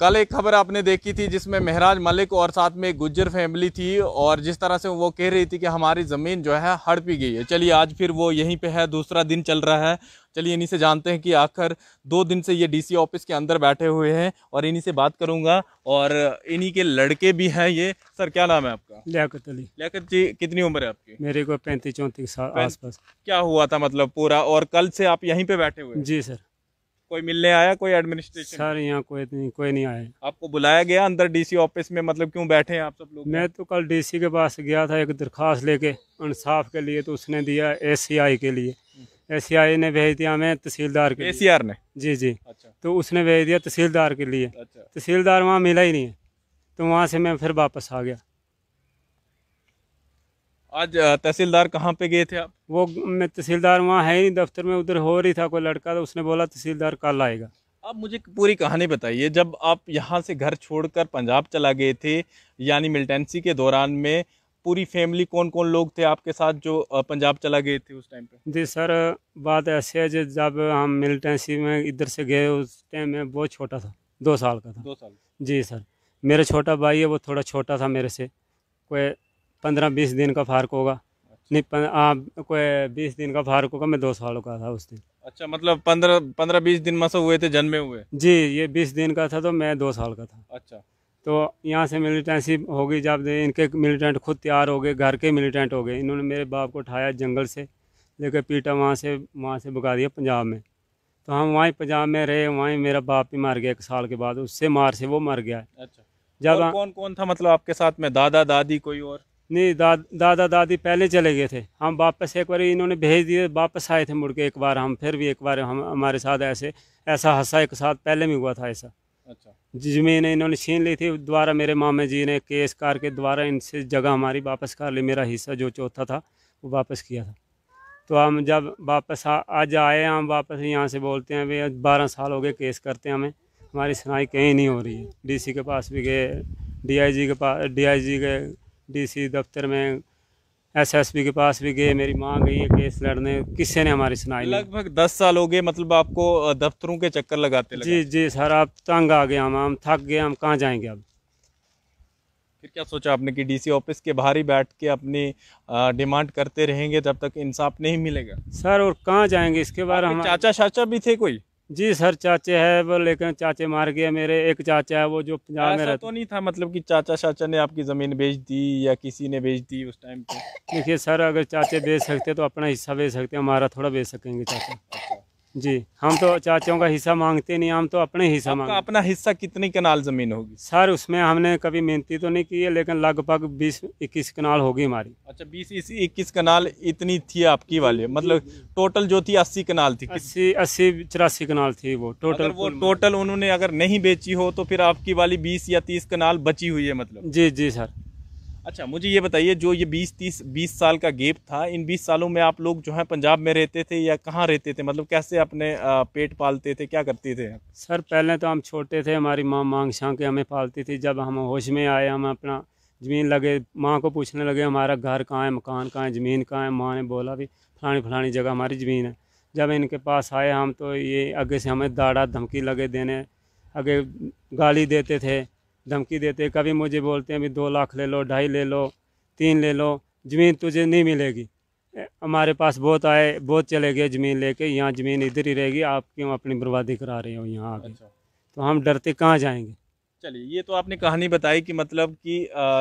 कल एक खबर आपने देखी थी जिसमें महराज मलिक और साथ में गुज्जर फैमिली थी और जिस तरह से वो कह रही थी कि हमारी ज़मीन जो है हड़पी गई है चलिए आज फिर वो यहीं पे है दूसरा दिन चल रहा है चलिए इन्हीं से जानते हैं कि आखिर दो दिन से ये डीसी ऑफिस के अंदर बैठे हुए हैं और इन्हीं से बात करूंगा और इन्हीं के लड़के भी हैं ये सर क्या नाम है आपका लियात अली लियात जी कितनी उम्र है आपकी मेरे को पैंतीस चौंतीस साल आस क्या हुआ था मतलब पूरा और कल से आप यहीं पे बैठे हुए जी सर कोई मिलने आया कोई एडमिनिस्ट्रेशन सर यहाँ कोई नहीं कोई नहीं आया आपको बुलाया गया अंदर डीसी ऑफिस में मतलब क्यों बैठे हैं आप सब लोग मैं तो कल डीसी के पास गया था एक दरख्वास्त लेके इंसाफ के लिए तो उसने दिया एसीआई के लिए एसीआई ने भेज दिया हमें तहसीलदार के एसीआर ने जी जी अच्छा तो उसने भेज दिया तहसीलदार के लिए अच्छा तहसीलदार वहाँ मिला ही नहीं तो वहाँ से मैं फिर वापस आ गया आज तहसीलदार कहाँ पे गए थे आप वो मैं तहसीलदार वहाँ है नहीं दफ्तर में उधर हो रही था कोई लड़का तो उसने बोला तहसीलदार कल आएगा आप मुझे पूरी कहानी बताइए जब आप यहाँ से घर छोड़कर पंजाब चला गए थे यानी मिलिटेंसी के दौरान में पूरी फैमिली कौन कौन लोग थे आपके साथ जो पंजाब चला गए थे उस टाइम पर जी सर बात ऐसे है जब हम मिलिटेंसी में इधर से गए उस टाइम में बहुत छोटा था दो साल का था दो साल जी सर मेरा छोटा भाई है वो थोड़ा छोटा था मेरे से कोई पंद्रह बीस दिन का फ़र्क होगा अच्छा। नहीं कोई बीस दिन का फ़र्क होगा मैं दो सालों का था उस दिन अच्छा मतलब पंद्रह पंद्रह बीस दिन मसा हुए थे जन्मे हुए जी ये बीस दिन का था तो मैं दो साल का था अच्छा तो यहाँ से मिलिटेंसी होगी जब इनके मिलिटेंट खुद तैयार हो गए घर के मिलिटेंट हो गए इन्होंने मेरे बाप को उठाया जंगल से लेकर पीटा वहाँ से वहाँ से भगा दिया पंजाब में तो हम वहीं पंजाब में रहे वहीं मेरा बाप भी मर गया एक साल के बाद उससे मार से वो मर गया अच्छा जब कौन कौन था मतलब आपके साथ में दादा दादी कोई और नहीं दा, दादा दादी पहले चले गए थे हम वापस एक बार इन्होंने भेज दिए वापस आए थे मुड़ के एक बार हम फिर भी एक बार हम हमारे साथ ऐसे ऐसा हादसा एक साथ पहले भी हुआ था ऐसा अच्छा जमीन इन्होंने छीन ली थी दोबारा मेरे मामा जी ने केस करके दोबारा इनसे जगह हमारी वापस कर ली मेरा हिस्सा जो चौथा था वो वापस किया था तो हम जब वापस आज आए हम वापस यहाँ से बोलते हैं भाई बारह साल हो गए केस करते हैं हमें हमारी सुनाई कहीं नहीं हो रही है डी के पास भी गए डी के पास डी के डीसी दफ्तर में एसएसपी के पास भी गए मेरी माँ गई है केस लड़ने किसी ने हमारी सुनाई लगभग दस साल हो गए मतलब आपको दफ्तरों के चक्कर लगाते लगा। जी जी सर आप तंग आ गए हम हम थक गए हम कहाँ जाएंगे अब फिर क्या सोचा आपने कि डीसी ऑफिस के बाहर ही बैठ के अपनी डिमांड करते रहेंगे तब तक इंसाफ नहीं मिलेगा सर और कहाँ जाएंगे इसके बारे हम चाचा चाचा भी थे कोई जी सर चाचे है वो लेकिन चाचे मार गए मेरे एक चाचा है वो जो पंजाब में रहता तो नहीं था मतलब कि चाचा चाचा ने आपकी ज़मीन बेच दी या किसी ने बेच दी उस टाइम पे देखिए सर अगर चाचे बेच सकते तो अपना हिस्सा बेच सकते हमारा थोड़ा बेच सकेंगे चाचा अच्छा। जी हम तो चाचों का हिस्सा मांगते नहीं हम तो अपने हिस्सा मांगते अपना हिस्सा कितनी कनाल ज़मीन होगी सर उसमें हमने कभी मेहनती तो नहीं की है लेकिन लगभग बीस इक्कीस कनाल होगी हमारी अच्छा बीस इक्कीस कनाल इतनी थी आपकी वाले मतलब टोटल जो थी अस्सी कनाल थी अस्सी अस्सी चौरासी कनाल थी वो टोटल वो टोटल उन्होंने अगर नहीं बेची हो तो फिर आपकी वाली बीस या तीस कनाल बची हुई है मतलब जी जी सर अच्छा मुझे ये बताइए जो ये बीस तीस बीस साल का गेप था इन बीस सालों में आप लोग जो है पंजाब में रहते थे या कहाँ रहते थे मतलब कैसे अपने पेट पालते थे क्या करते थे सर पहले तो हम छोटे थे हमारी माँ मांग छाँग के हमें पालती थी जब हम होश में आए हम अपना ज़मीन लगे माँ को पूछने लगे हमारा घर कहाँ है मकान कहाँ है ज़मीन कहाँ है माँ ने बोला भी फलानी फलानी जगह हमारी ज़मीन है जब इनके पास आए हम तो ये आगे से हमें दाड़ा धमकी लगे देने आगे गाली देते थे धमकी देते कभी मुझे बोलते हैं अभी दो लाख ले लो ढाई ले लो तीन ले लो ज़मीन तुझे नहीं मिलेगी हमारे पास बहुत आए बहुत चले गए ज़मीन लेके यहाँ ज़मीन इधर ही रहेगी आप क्यों अपनी बर्बादी करा रहे हो यहाँ आगे अच्छा। तो हम डरते कहाँ जाएंगे चलिए ये तो आपने कहानी बताई कि मतलब कि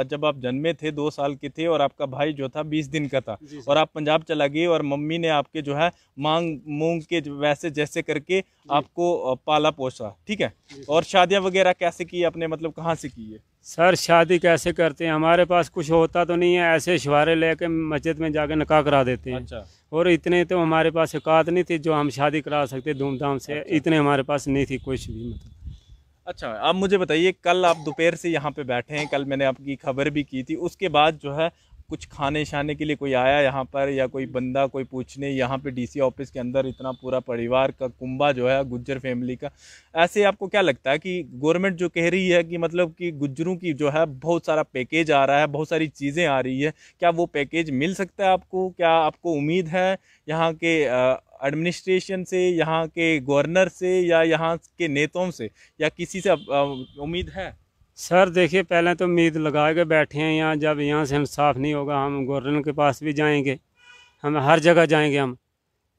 जब आप जन्मे थे दो साल के थे और आपका भाई जो था बीस दिन का था और आप पंजाब चला गए और मम्मी ने आपके जो है मांग मूंग के वैसे जैसे करके आपको पाला पोसा ठीक है और शादियां वगैरह कैसे की आपने मतलब कहाँ से की है सर शादी कैसे करते हैं हमारे पास कुछ होता तो नहीं है ऐसे शुहारे लेके मस्जिद में जाके निकाह करा देते हैं अच्छा। और इतने तो हमारे पास औकात नहीं थी जो हम शादी करा सकते धूमधाम से अच्छा। इतने हमारे पास नहीं थी कुछ भी मतलब अच्छा आप मुझे बताइए कल आप दोपहर से यहाँ पे बैठे हैं कल मैंने आपकी खबर भी की थी उसके बाद जो है कुछ खाने शाने के लिए कोई आया यहाँ पर या कोई बंदा कोई पूछने यहाँ पे डीसी ऑफिस के अंदर इतना पूरा परिवार का कुंबा जो है गुज्जर फैमिली का ऐसे आपको क्या लगता है कि गवर्नमेंट जो कह रही है कि मतलब कि गुज्जरों की जो है बहुत सारा पैकेज आ रहा है बहुत सारी चीज़ें आ रही है क्या वो पैकेज मिल सकता है आपको क्या आपको उम्मीद है यहाँ के एडमिनिस्ट्रेशन से यहाँ के गवर्नर से या यहाँ के नेताओं से या किसी से उम्मीद है सर देखिए पहले तो उम्मीद लगा के बैठे हैं यहाँ जब यहाँ से हम साफ़ नहीं होगा हम गवर्नर के पास भी जाएंगे हम हर जगह जाएंगे हम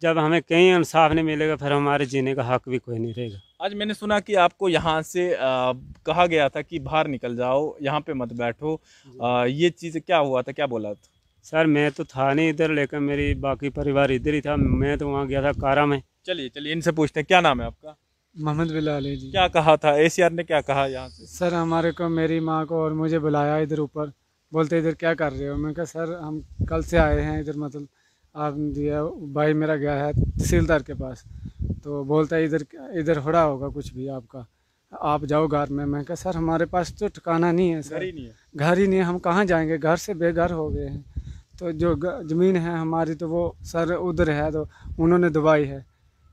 जब हमें कहीं इंसाफ नहीं मिलेगा फिर हमारे जीने का हक भी कोई नहीं रहेगा आज मैंने सुना कि आपको यहाँ से आ, कहा गया था कि बाहर निकल जाओ यहाँ पे मत बैठो आ, ये चीज़ क्या हुआ था क्या बोला था सर मैं तो था नहीं इधर लेकिन मेरी बाकी परिवार इधर ही था मैं तो वहाँ गया था कारा में चलिए चलिए इनसे पूछते हैं क्या नाम है आपका मोहम्मद बिलाल जी क्या कहा था एसीआर ने क्या कहा यहाँ से सर हमारे को मेरी माँ को और मुझे बुलाया इधर ऊपर बोलते इधर क्या कर रहे हो मैं कहा सर हम कल से आए हैं इधर मतलब आप दिया भाई मेरा गया है तहसीलदार के पास तो बोलता इधर इधर हो रहा होगा कुछ भी आपका आप जाओ घर में मैं कहा सर हमारे पास तो ठिकाना नहीं है सर घर ही नहीं है घर ही नहीं है हम कहाँ जाएंगे घर से बेघर हो गए हैं तो जो ज़मीन है हमारी तो वो सर उधर है तो उन्होंने दबाई है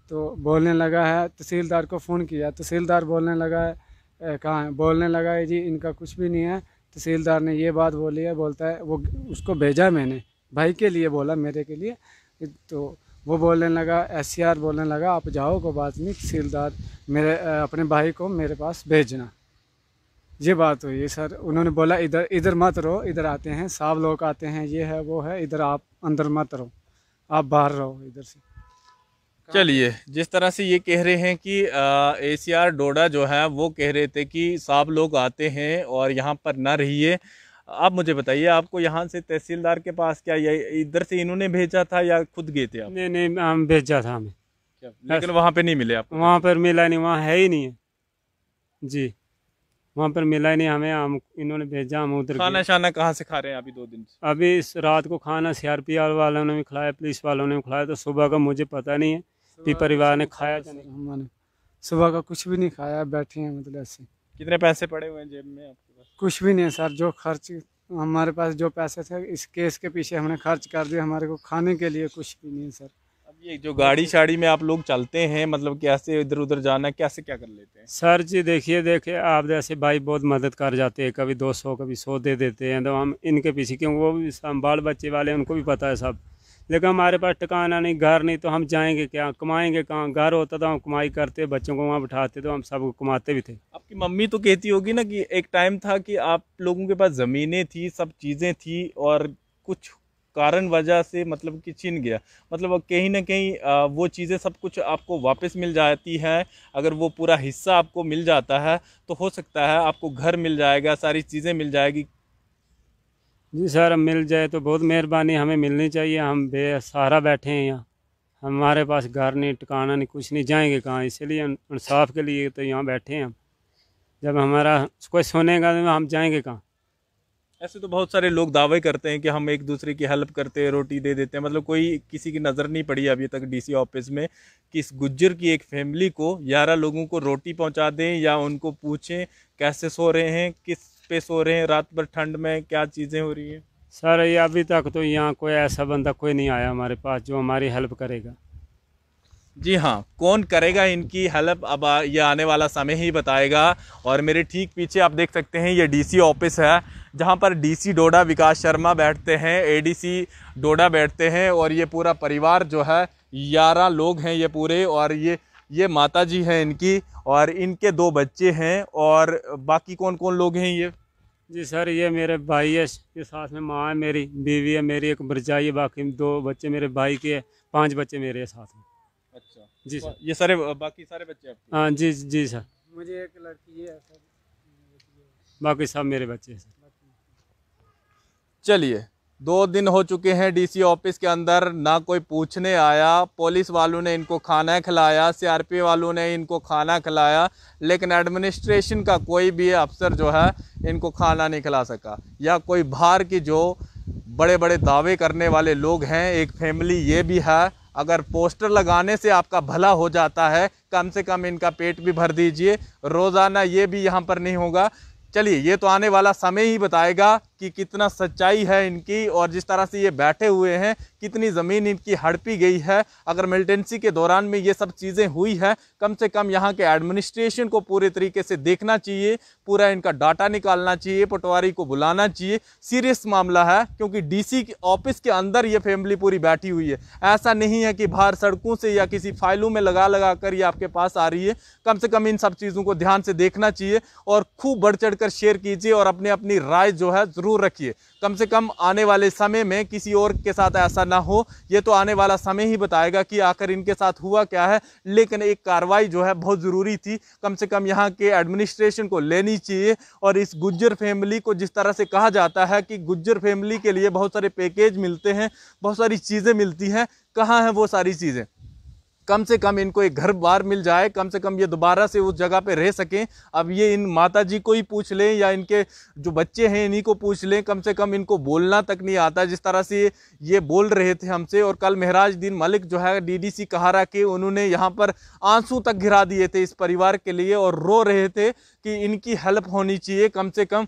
तो बोलने लगा है तहसीलदार को फ़ोन किया तहसीलदार बोलने लगा है कहाँ है बोलने लगा है जी इनका कुछ भी नहीं है तहसीलदार ने ये बात बोली है बोलता है वो उसको भेजा मैंने भाई के लिए बोला मेरे के लिए तो वो बोलने लगा एस बोलने लगा आप जाओ कोई बात नहीं तहसीलदार मेरे अपने भाई को मेरे पास भेजना ये बात हुई है सर उन्होंने बोला इधर इधर मत रहो इधर आते हैं साहब लोग आते हैं ये है वो है इधर आप अंदर मत रहो आप बाहर रहो इधर से चलिए जिस तरह से ये कह रहे हैं कि ए डोडा जो है वो कह रहे थे कि साफ लोग आते हैं और यहाँ पर ना रहिए आप मुझे बताइए आपको यहाँ से तहसीलदार के पास क्या या इधर से इन्होंने भेजा था या खुद गए थे आप नहीं नहीं हम भेजा था हमें लेकिन वहाँ पे नहीं मिले आप वहाँ पर मिला नहीं वहाँ है ही नहीं है जी वहाँ पर मिला ही नहीं हमें हम इन्होंने भेजा हम उधर खाना शाना कहाँ से खा रहे हैं अभी दो दिन से अभी इस रात को खाना सी आर पी वालों ने भी खिलाया पुलिस वालों ने भी खिलाया तो सुबह का मुझे पता नहीं है कि परिवार ने खाया हमारे सुबह का कुछ भी नहीं खाया बैठे हैं मतलब ऐसे कितने पैसे पड़े हुए हैं जेब में आपके पास कुछ भी नहीं सर जो खर्च हमारे पास जो पैसे थे इस केस के पीछे हमने खर्च कर दिया हमारे को खाने के लिए कुछ भी नहीं सर ये जो गाड़ी शाड़ी में आप लोग चलते हैं मतलब कैसे इधर उधर जाना कैसे क्या कर लेते हैं सर जी देखिए देखिए आप जैसे भाई बहुत मदद कर जाते हैं कभी दो सौ कभी सौ दे देते हैं तो हम इनके पीछे क्योंकि वो भी बाल बच्चे वाले उनको भी पता है सब लेकिन हमारे पास टिकाना नहीं घर नहीं तो हम जाएंगे क्या कमाएंगे कहाँ घर होता तो हम कमाई करते बच्चों को वहाँ बिठाते तो हम सब कमाते भी थे आपकी मम्मी तो कहती होगी ना कि एक टाइम था कि आप लोगों के पास ज़मीनें थी सब चीज़ें थी और कुछ कारण वजह से मतलब कि छिन गया मतलब कहीं ना कहीं वो चीज़ें सब कुछ आपको वापस मिल जाती हैं अगर वो पूरा हिस्सा आपको मिल जाता है तो हो सकता है आपको घर मिल जाएगा सारी चीज़ें मिल जाएगी जी सर मिल जाए तो बहुत मेहरबानी हमें मिलनी चाहिए हम बेसहारा बैठे हैं यहाँ हमारे पास घर नहीं टिकाना नहीं कुछ नहीं जाएंगे कहाँ इसलिए इंसाफ के लिए तो यहाँ बैठे हैं हम जब हमारा कोई सुनेगा तो हम जाएंगे कहाँ ऐसे तो बहुत सारे लोग दावे करते हैं कि हम एक दूसरे की हेल्प करते हैं रोटी दे देते हैं मतलब कोई किसी की नज़र नहीं पड़ी अभी तक डीसी ऑफिस में कि इस गुज्जर की एक फैमिली को ग्यारह लोगों को रोटी पहुंचा दें या उनको पूछें कैसे सो रहे हैं किस पे सो रहे हैं रात भर ठंड में क्या चीज़ें हो रही हैं सर ये अभी तक तो यहाँ कोई ऐसा बंदा कोई नहीं आया हमारे पास जो हमारी हेल्प करेगा जी हाँ कौन करेगा इनकी हेल्प अब ये आने वाला समय ही बताएगा और मेरे ठीक पीछे आप देख सकते हैं ये डीसी ऑफिस है जहाँ पर डीसी डोडा विकास शर्मा बैठते हैं एडीसी डोडा बैठते हैं और ये पूरा परिवार जो है ग्यारह लोग हैं ये पूरे और ये ये माता जी हैं इनकी और इनके दो बच्चे हैं और बाकी कौन कौन लोग हैं ये जी सर ये मेरे भाई है ये साथ में माँ है मेरी बीवी है मेरी एक भरजाई है बाकी दो बच्चे मेरे भाई के पांच पाँच बच्चे मेरे साथ में जी सर ये सारे बाकी सारे बच्चे हाँ जी जी सर मुझे एक लड़की है सर बाकी सब मेरे बच्चे हैं चलिए दो दिन हो चुके हैं डीसी ऑफिस के अंदर ना कोई पूछने आया पुलिस वालों ने इनको खाना खिलाया सीआरपी वालों ने इनको खाना खिलाया लेकिन एडमिनिस्ट्रेशन का कोई भी अफसर जो है इनको खाना नहीं खिला सका या कोई बाहर की जो बड़े बड़े दावे करने वाले लोग हैं एक फैमिली ये भी है अगर पोस्टर लगाने से आपका भला हो जाता है कम से कम इनका पेट भी भर दीजिए रोज़ाना ये भी यहाँ पर नहीं होगा चलिए ये तो आने वाला समय ही बताएगा कि कितना सच्चाई है इनकी और जिस तरह से ये बैठे हुए हैं कितनी ज़मीन इनकी हड़पी गई है अगर मिलिटेंसी के दौरान में ये सब चीज़ें हुई है कम से कम यहाँ के एडमिनिस्ट्रेशन को पूरे तरीके से देखना चाहिए पूरा इनका डाटा निकालना चाहिए पटवारी को बुलाना चाहिए सीरियस मामला है क्योंकि डीसी ऑफिस के अंदर ये फैमिली पूरी बैठी हुई है ऐसा नहीं है कि बाहर सड़कों से या किसी फाइलों में लगा लगा कर ये आपके पास आ रही है कम से कम इन सब चीज़ों को ध्यान से देखना चाहिए और खूब बढ़ चढ़ कर शेयर कीजिए और अपनी अपनी राय जो है ज़रूर रखिए कम से कम आने वाले समय में किसी और के साथ ऐसा ना हो ये तो आने वाला समय ही बताएगा कि आकर इनके साथ हुआ क्या है लेकिन एक कार्रवाई जो है बहुत ज़रूरी थी कम से कम यहाँ के एडमिनिस्ट्रेशन को लेनी चाहिए और इस गुज्जर फैमिली को जिस तरह से कहा जाता है कि गुज्जर फैमिली के लिए बहुत सारे पैकेज मिलते हैं बहुत सारी चीज़ें मिलती हैं कहाँ हैं वो सारी चीज़ें कम से कम इनको एक घर बार मिल जाए कम से कम ये दोबारा से उस जगह पे रह सकें अब ये इन माता जी को ही पूछ लें या इनके जो बच्चे हैं इन्हीं को पूछ लें कम से कम इनको बोलना तक नहीं आता जिस तरह से ये बोल रहे थे हमसे और कल महराज दिन मलिक जो है डीडीसी कहारा के उन्होंने यहाँ पर आंसू तक घिरा दिए थे इस परिवार के लिए और रो रहे थे कि इनकी हेल्प होनी चाहिए कम से कम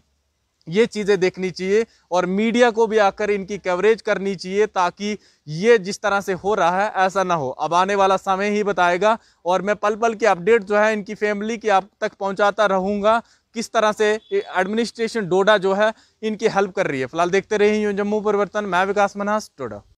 ये चीज़ें देखनी चाहिए और मीडिया को भी आकर इनकी कवरेज करनी चाहिए ताकि ये जिस तरह से हो रहा है ऐसा ना हो अब आने वाला समय ही बताएगा और मैं पल पल की अपडेट जो है इनकी फैमिली की आप तक पहुंचाता रहूंगा किस तरह से एडमिनिस्ट्रेशन डोडा जो है इनकी हेल्प कर रही है फिलहाल देखते रहिए जम्मू परिवर्तन मैं विकास मनास डोडा